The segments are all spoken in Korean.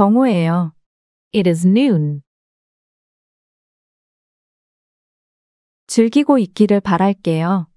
정오예요. It is noon. 즐기고 있기를 바랄게요.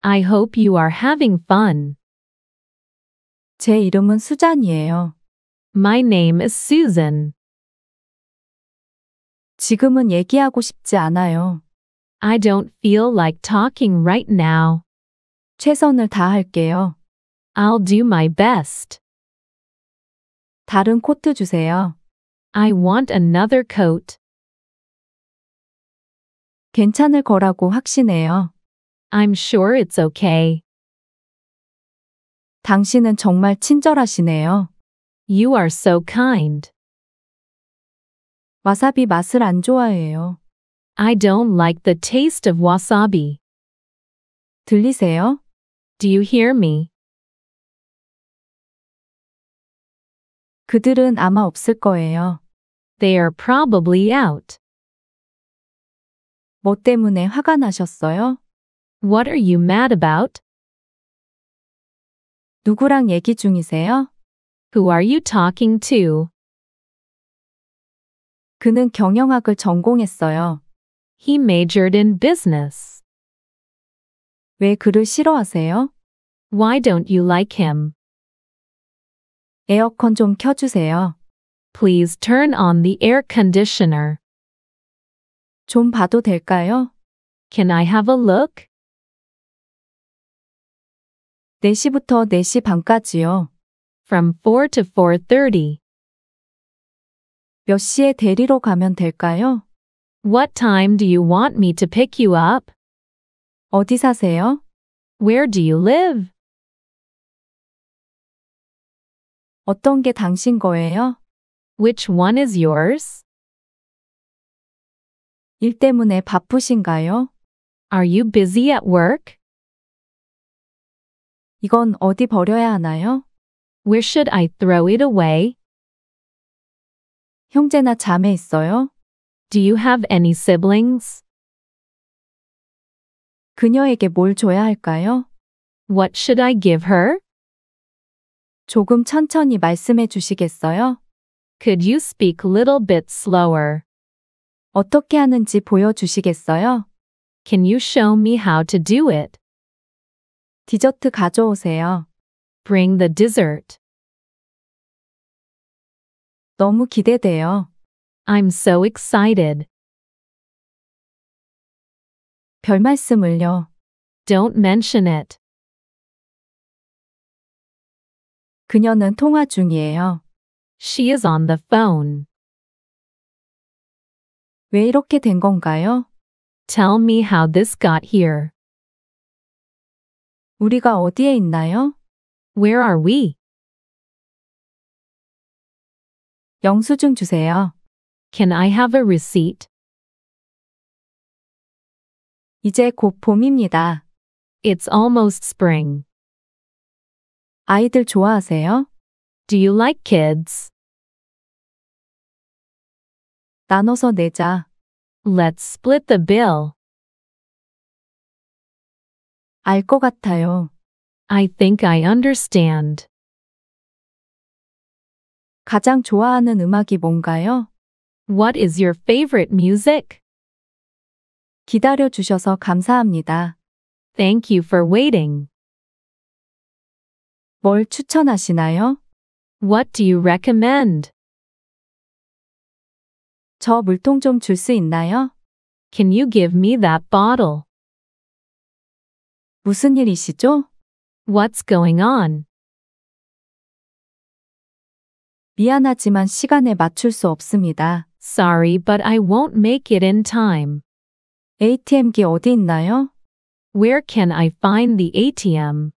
I hope you are having fun. 제 이름은 수잔이에요. My name is Susan. 지금은 얘기하고 싶지 않아요. I don't feel like talking right now. 최선을 다할게요. I'll do my best. 다른 코트 주세요. I want another coat. 괜찮을 거라고 확신해요. I'm sure it's okay. 당신은 정말 친절하시네요. You are so kind. 와사비 맛을 안 좋아해요. I don't like the taste of wasabi. 들리세요? Do you hear me? 그들은 아마 없을 거예요. They are probably out. 뭐 때문에 화가 나셨어요? What are you mad about? 누구랑 얘기 중이세요? Who are you talking to? 그는 경영학을 전공했어요. He majored in business. 왜 그를 싫어하세요? Why don't you like him? 에어컨 좀 켜주세요. Please turn on the air conditioner. 좀 봐도 될까요? Can I have a look? 4시부터 4시 반까지요. From 4 to 4.30. 몇 시에 데리러 가면 될까요? What time do you want me to pick you up? 어디 사세요? Where do you live? 어떤 게 당신 거예요? Which one is yours? 일 때문에 바쁘신가요? Are you busy at work? 이건 어디 버려야 하나요? Where should I throw it away? 형제나 자매 있어요? Do you have any siblings? 그녀에게 뭘 줘야 할까요? What should I give her? 조금 천천히 말씀해 주시겠어요? Could you speak a little bit slower? 어떻게 하는지 보여주시겠어요? Can you show me how to do it? 디저트 가져오세요. Bring the dessert. 너무 기대돼요. I'm so excited. 별 말씀을요. Don't mention it. 그녀는 통화 중이에요. She is on the phone. 왜 이렇게 된 건가요? Tell me how this got here. 우리가 어디에 있나요? Where are we? 영수증 주세요. Can I have a receipt? 이제 곧 봄입니다. It's almost spring. 아이들 좋아하세요? Do you like kids? 나눠서 내자. Let's split the bill. 알 것 같아요. I think I understand. 가장 좋아하는 음악이 뭔가요? What is your favorite music? 기다려 주셔서 감사합니다. Thank you for waiting. 뭘 추천하시나요? What do you recommend? 저 물통 좀 줄 수 있나요? Can you give me that bottle? 무슨 일이시죠? What's going on? 미안하지만 시간에 맞출 수 없습니다. Sorry, but I won't make it in time. ATM기 어디 있나요? Where can I find the ATM?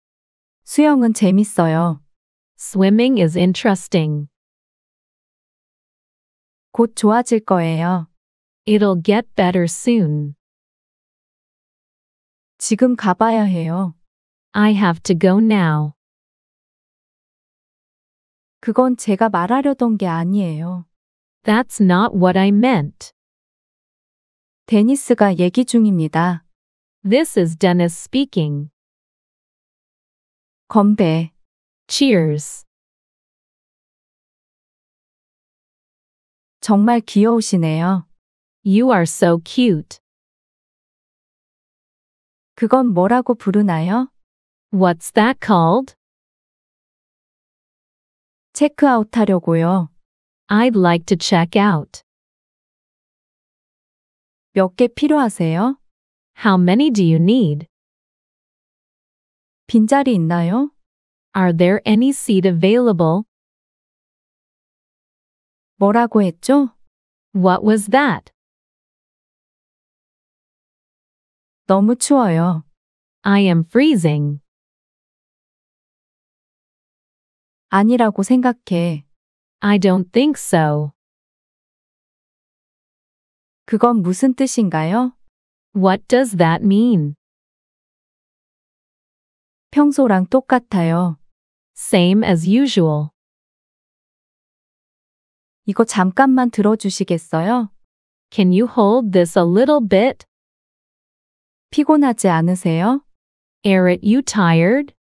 수영은 재밌어요. Swimming is interesting. 곧 좋아질 거예요. It'll get better soon. 지금 가봐야 해요. I have to go now. 그건 제가 말하려던 게 아니에요. That's not what I meant. 데니스가 얘기 중입니다. This is Dennis speaking. 건배. Cheers. 정말 귀여우시네요. You are so cute. 그건 뭐라고 부르나요? What's that called? 체크아웃 하려고요. I'd like to check out. 몇 개 필요하세요? How many do you need? 빈자리 있나요? Are there any seat available? 뭐라고 했죠? What was that? 너무 추워요. I am freezing. 아니라고 생각해. I don't think so. 그건 무슨 뜻인가요? What does that mean? 평소랑 똑같아요. Same as usual. 이거 잠깐만 들어주시겠어요? Can you hold this a little bit? 피곤하지 않으세요? Aren't you tired?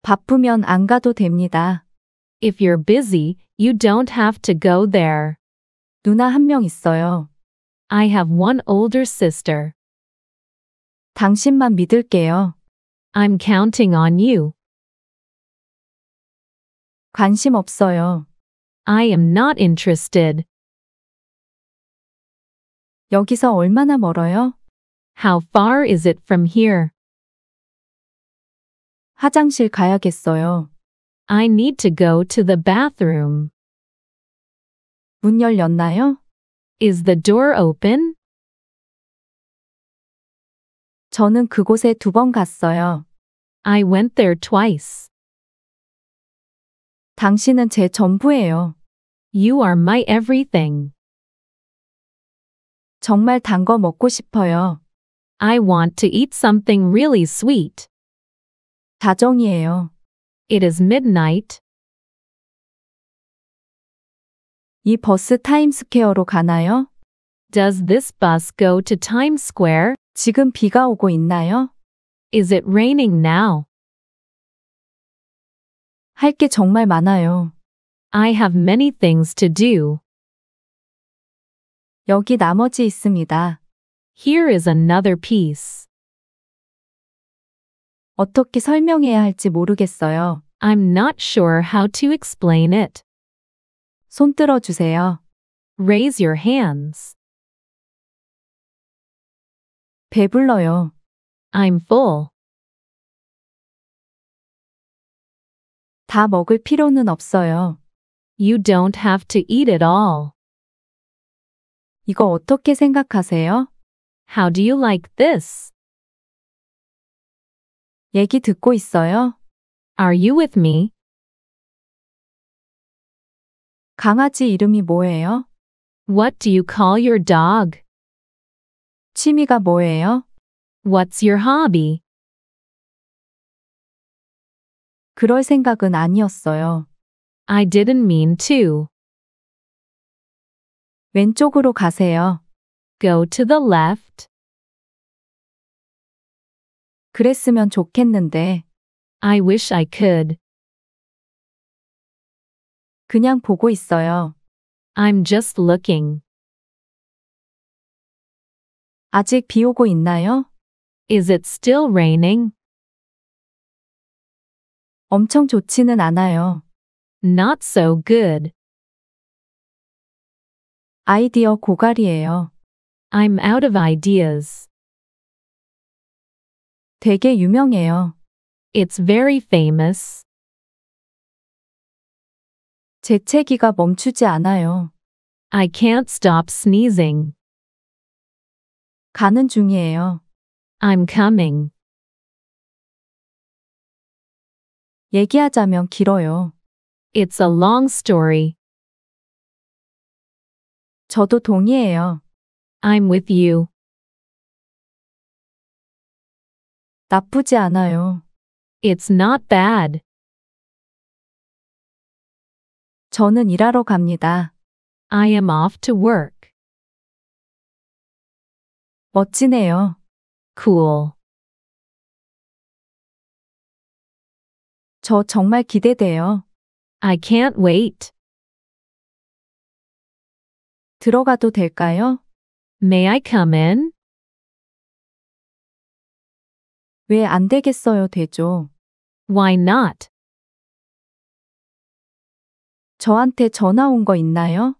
바쁘면 안 가도 됩니다. If you're busy, you don't have to go there. 누나 한 명 있어요. I have one older sister. 당신만 믿을게요. I'm counting on you. 관심 없어요. I am not interested. 여기서 얼마나 멀어요? How far is it from here? 화장실 가야겠어요. I need to go to the bathroom. 문 열렸나요? Is the door open? 저는 그곳에 갔어요. I went there twice. 당신은 제 전부예요. You are my everything. 정말 단 먹고 싶어요. I want to eat something really sweet. 자정이에요. It is midnight. 이 버스 타임스퀘어로 가나요? Does this bus go to Times Square? 지금 비가 오고 있나요? Is it raining now? 할 게 정말 많아요. I have many things to do. 여기 나머지 있습니다. Here is another piece. 어떻게 설명해야 할지 모르겠어요. I'm not sure how to explain it. 손 들어 주세요. Raise your hands. 배불러요. I'm full. 다 먹을 필요는 없어요. You don't have to eat it all. 이거 어떻게 생각하세요? How do you like this? 얘기 듣고 있어요? Are you with me? 강아지 이름이 뭐예요? What do you call your dog? 취미가 뭐예요? What's your hobby? 그럴 생각은 아니었어요. I didn't mean to. 왼쪽으로 가세요. Go to the left. 그랬으면 좋겠는데. I wish I could. 그냥 보고 있어요. I'm just looking. 아직 비 오고 있나요? Is it still raining? 엄청 좋지는 않아요. Not so good. 아이디어 고갈이에요. I'm out of ideas. 되게 유명해요. It's very famous. 재채기가 멈추지 않아요. I can't stop sneezing. 가는 중이에요. I'm coming. 얘기하자면 길어요. It's a long story. 저도 동의해요. I'm with you. 나쁘지 않아요. It's not bad. 저는 일하러 갑니다. I am off to work. 멋지네요. Cool. 저 정말 기대돼요. I can't wait. 들어가도 될까요? May I come in? 왜 안 되겠어요, 되죠? Why not? 저한테 전화 온 거 있나요?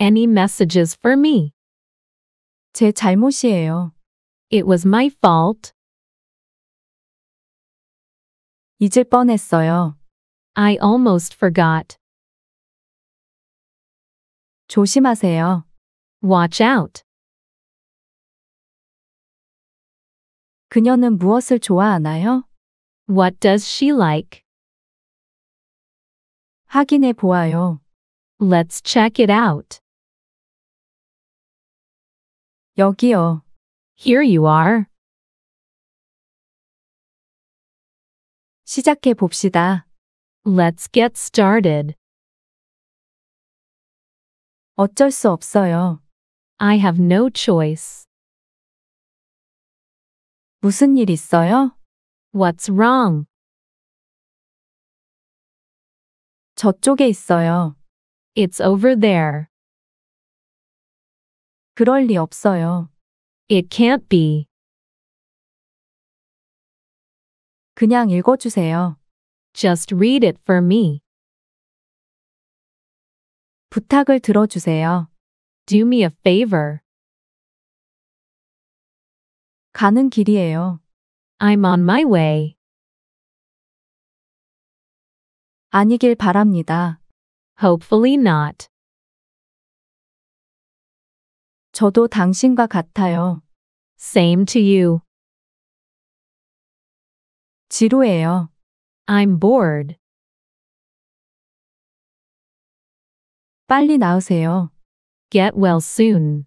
Any messages for me? 제 잘못이에요. It was my fault. 잊을 뻔했어요. I almost forgot. 조심하세요. Watch out. 그녀는 무엇을 좋아하나요? What does she like? 확인해 보아요. Let's check it out. 여기요. Here you are. 시작해 봅시다. Let's get started. 어쩔 수 없어요. I have no choice. 무슨 일 있어요? What's wrong? 저쪽에 있어요. It's over there. 그럴 리 없어요. It can't be. 그냥 읽어주세요. Just read it for me. 부탁을 들어주세요. Do me a favor. 가는 길이에요. I'm on my way. 아니길 바랍니다. Hopefully not. 저도 당신과 같아요. Same to you. 지루해요. I'm bored. 빨리 나오세요 Get well soon.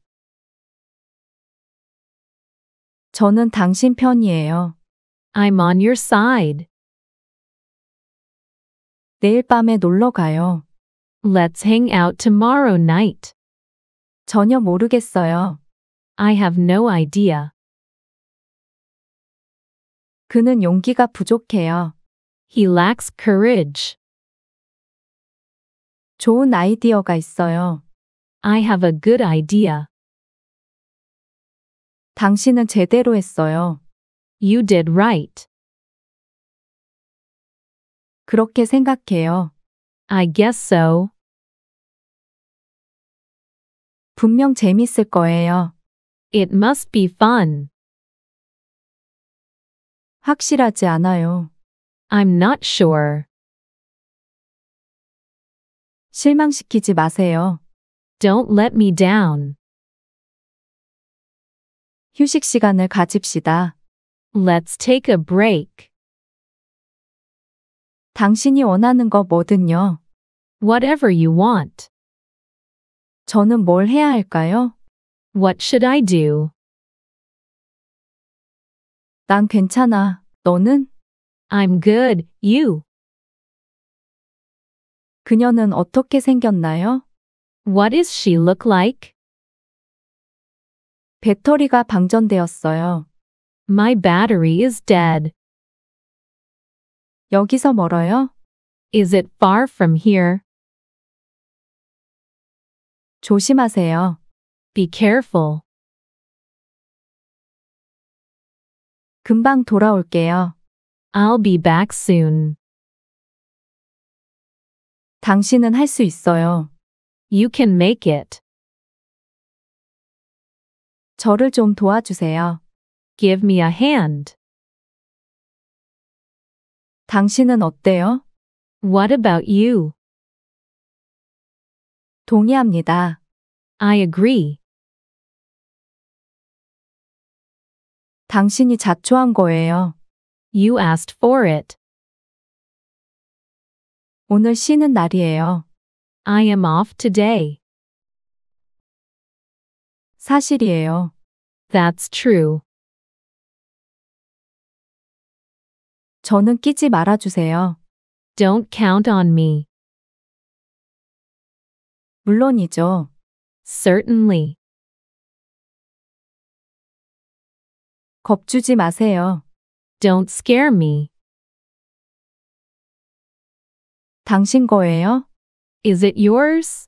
저는 당신 편이에요. I'm on your side. 내일 밤에 놀러 가요. Let's hang out tomorrow night. 전혀 모르겠어요. I have no idea. 그는 용기가 부족해요. He lacks courage. 좋은 아이디어가 있어요. I have a good idea. 당신은 제대로 했어요. You did right. 그렇게 생각해요. I guess so. 분명 재밌을 거예요. It must be fun. 확실하지 않아요. I'm not sure. 실망시키지 마세요. Don't let me down. 휴식 시간을 가집시다. Let's take a break. 당신이 원하는 거 뭐든요. Whatever you want. 저는 뭘 해야 할까요? What should I do? 난 괜찮아. 너는? I'm good. You? 그녀는 어떻게 생겼나요? What is she look like? 배터리가 방전되었어요. My battery is dead. 여기서 멀어요? Is it far from here? 조심하세요. Be careful. 금방 돌아올게요. I'll be back soon. 당신은 할 수 있어요. You can make it. 저를 좀 도와주세요. Give me a hand. 당신은 어때요? What about you? 동의합니다. I agree. 당신이 자초한 거예요. You asked for it. 오늘 쉬는 날이에요. I am off today. 사실이에요. That's true. 저는 끼지 말아주세요. Don't count on me. 물론이죠. Certainly. 겁주지 마세요. Don't scare me. 당신 거예요? Is it yours?